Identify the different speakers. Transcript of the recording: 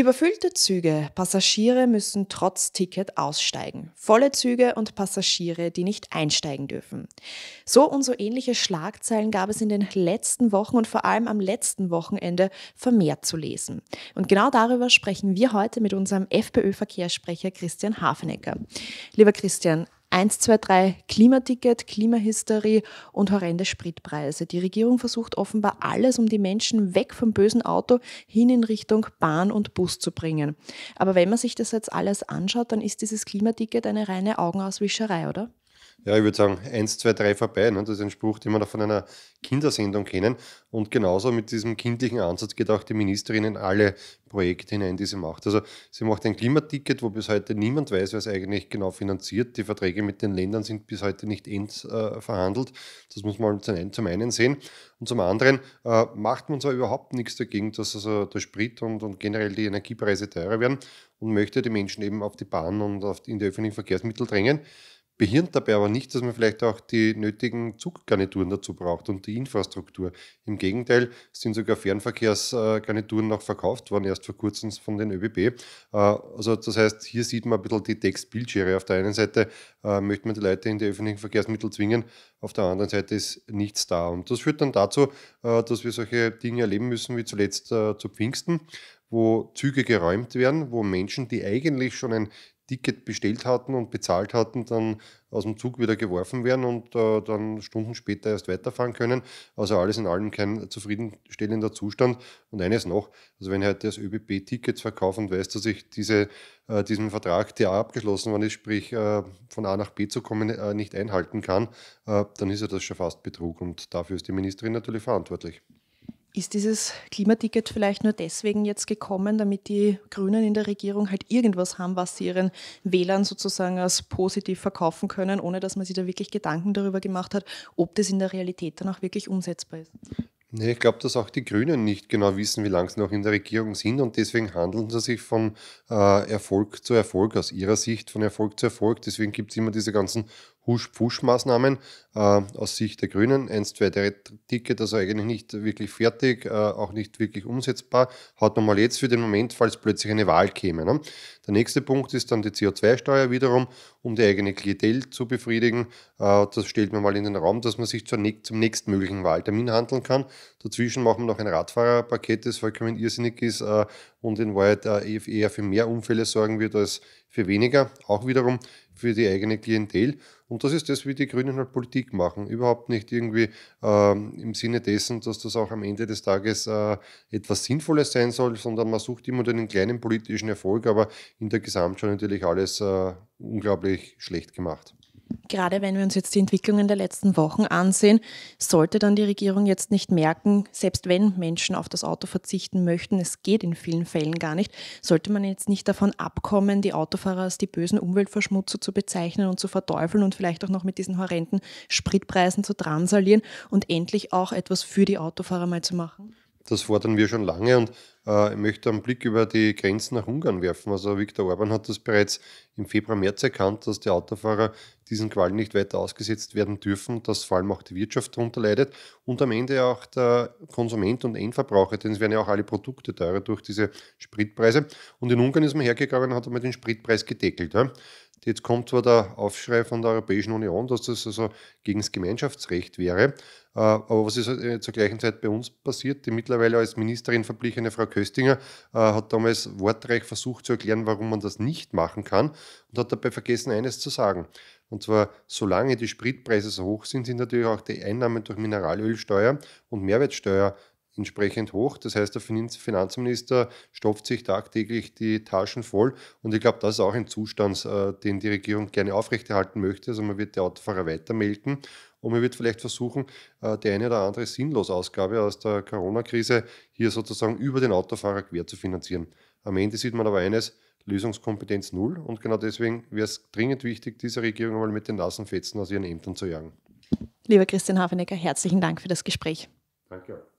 Speaker 1: Überfüllte Züge, Passagiere müssen trotz Ticket aussteigen. Volle Züge und Passagiere, die nicht einsteigen dürfen. So und so ähnliche Schlagzeilen gab es in den letzten Wochen und vor allem am letzten Wochenende vermehrt zu lesen. Und genau darüber sprechen wir heute mit unserem FPÖ-Verkehrssprecher Christian Hafenecker. Lieber Christian, 1, 2, 3 Klimaticket, Klimahysterie und horrende Spritpreise. Die Regierung versucht offenbar alles, um die Menschen weg vom bösen Auto hin in Richtung Bahn und Bus zu bringen. Aber wenn man sich das jetzt alles anschaut, dann ist dieses Klimaticket eine reine Augenauswischerei, oder?
Speaker 2: ja, ich würde sagen, eins, zwei, drei vorbei. Ne? Das ist ein Spruch, den wir noch von einer Kindersendung kennen. Und genauso mit diesem kindlichen Ansatz geht auch die Ministerin in alle Projekte hinein, die sie macht. Also sie macht ein Klimaticket, wo bis heute niemand weiß, wer es eigentlich genau finanziert. Die Verträge mit den Ländern sind bis heute nicht end äh, verhandelt. Das muss man zum einen sehen. Und zum anderen äh, macht man zwar überhaupt nichts dagegen, dass also der Sprit und, und generell die Energiepreise teurer werden und möchte die Menschen eben auf die Bahn und auf die, in die öffentlichen Verkehrsmittel drängen behirnt dabei aber nicht, dass man vielleicht auch die nötigen Zuggarnituren dazu braucht und die Infrastruktur. Im Gegenteil sind sogar Fernverkehrsgarnituren noch verkauft worden, erst vor kurzem von den ÖBB. Äh, also das heißt, hier sieht man ein bisschen die Textbildschere. Auf der einen Seite äh, möchte man die Leute in die öffentlichen Verkehrsmittel zwingen, auf der anderen Seite ist nichts da. Und das führt dann dazu, äh, dass wir solche Dinge erleben müssen, wie zuletzt zu Pfingsten, wo Züge geräumt werden, wo Menschen, die eigentlich schon ein Ticket bestellt hatten und bezahlt hatten, dann aus dem Zug wieder geworfen werden und äh, dann Stunden später erst weiterfahren können. Also alles in allem kein zufriedenstellender Zustand. Und eines noch, also wenn heute das ÖBB Tickets verkauft und weiß, dass ich diese, äh, diesen Vertrag, der abgeschlossen worden ist, sprich äh, von A nach B zu kommen, äh, nicht einhalten kann, äh, dann ist ja das schon fast Betrug und dafür ist die Ministerin natürlich verantwortlich. Ist
Speaker 1: dieses Klimaticket vielleicht nur deswegen jetzt gekommen, damit die Grünen in der Regierung halt irgendwas haben, was sie ihren Wählern sozusagen als positiv verkaufen können, ohne dass man sich da wirklich Gedanken darüber gemacht hat, ob das in der Realität dann auch wirklich umsetzbar ist?
Speaker 2: Nee, ich glaube, dass auch die Grünen nicht genau wissen, wie lange sie noch in der Regierung sind und deswegen handeln sie sich von äh, Erfolg zu Erfolg, aus ihrer Sicht von Erfolg zu Erfolg. Deswegen gibt es immer diese ganzen Husch-Pfusch-Maßnahmen äh, aus Sicht der Grünen. Eins, zwei, drei Ticket, also eigentlich nicht wirklich fertig, äh, auch nicht wirklich umsetzbar. Hat nochmal jetzt für den Moment, falls plötzlich eine Wahl käme. Ne? Der nächste Punkt ist dann die CO2-Steuer wiederum, um die eigene Klientel zu befriedigen. Äh, das stellt man mal in den Raum, dass man sich zur, zum nächstmöglichen Wahltermin handeln kann. Dazwischen machen wir noch ein Radfahrerpaket, das vollkommen irrsinnig ist, äh, und in Wahrheit äh, eher für mehr Unfälle sorgen wird als für weniger, auch wiederum für die eigene Klientel. Und das ist das, wie die Grünen halt Politik machen. Überhaupt nicht irgendwie ähm, im Sinne dessen, dass das auch am Ende des Tages äh, etwas Sinnvolles sein soll, sondern man sucht immer den kleinen politischen Erfolg, aber in der Gesamtschau natürlich alles äh, unglaublich schlecht gemacht.
Speaker 1: Gerade wenn wir uns jetzt die Entwicklungen der letzten Wochen ansehen, sollte dann die Regierung jetzt nicht merken, selbst wenn Menschen auf das Auto verzichten möchten, es geht in vielen Fällen gar nicht, sollte man jetzt nicht davon abkommen, die Autofahrer als die bösen Umweltverschmutzer zu bezeichnen und zu verteufeln und vielleicht auch noch mit diesen horrenden Spritpreisen zu transalieren und endlich auch etwas für die Autofahrer mal zu machen?
Speaker 2: Das fordern wir schon lange und äh, ich möchte einen Blick über die Grenzen nach Ungarn werfen. Also Viktor Orban hat das bereits im Februar, März erkannt, dass die Autofahrer diesen Qualen nicht weiter ausgesetzt werden dürfen, dass vor allem auch die Wirtschaft darunter leidet und am Ende auch der Konsument und Endverbraucher, denn es werden ja auch alle Produkte teurer durch diese Spritpreise. Und in Ungarn ist man hergegangen und hat einmal den Spritpreis gedeckelt. Jetzt kommt zwar der Aufschrei von der Europäischen Union, dass das also gegen das Gemeinschaftsrecht wäre, äh, aber was ist äh, zur gleichen Zeit bei uns passiert? Die mittlerweile als Ministerin verblichene Frau Köstinger äh, hat damals wortreich versucht zu erklären, warum man das nicht machen kann und hat dabei vergessen, eines zu sagen. Und zwar, solange die Spritpreise so hoch sind, sind natürlich auch die Einnahmen durch Mineralölsteuer und Mehrwertsteuer entsprechend hoch. Das heißt, der Finanzminister stopft sich tagtäglich die Taschen voll. Und ich glaube, das ist auch ein Zustand, äh, den die Regierung gerne aufrechterhalten möchte. Also man wird die Autofahrer weitermelden und man wird vielleicht versuchen, äh, die eine oder andere sinnlose Ausgabe aus der Corona-Krise hier sozusagen über den Autofahrer quer zu finanzieren. Am Ende sieht man aber eines, Lösungskompetenz null. Und genau deswegen wäre es dringend wichtig, dieser Regierung einmal mit den nassen Fetzen aus ihren Ämtern zu jagen.
Speaker 1: Lieber Christian Hafenecker, herzlichen Dank für das Gespräch.
Speaker 2: Danke.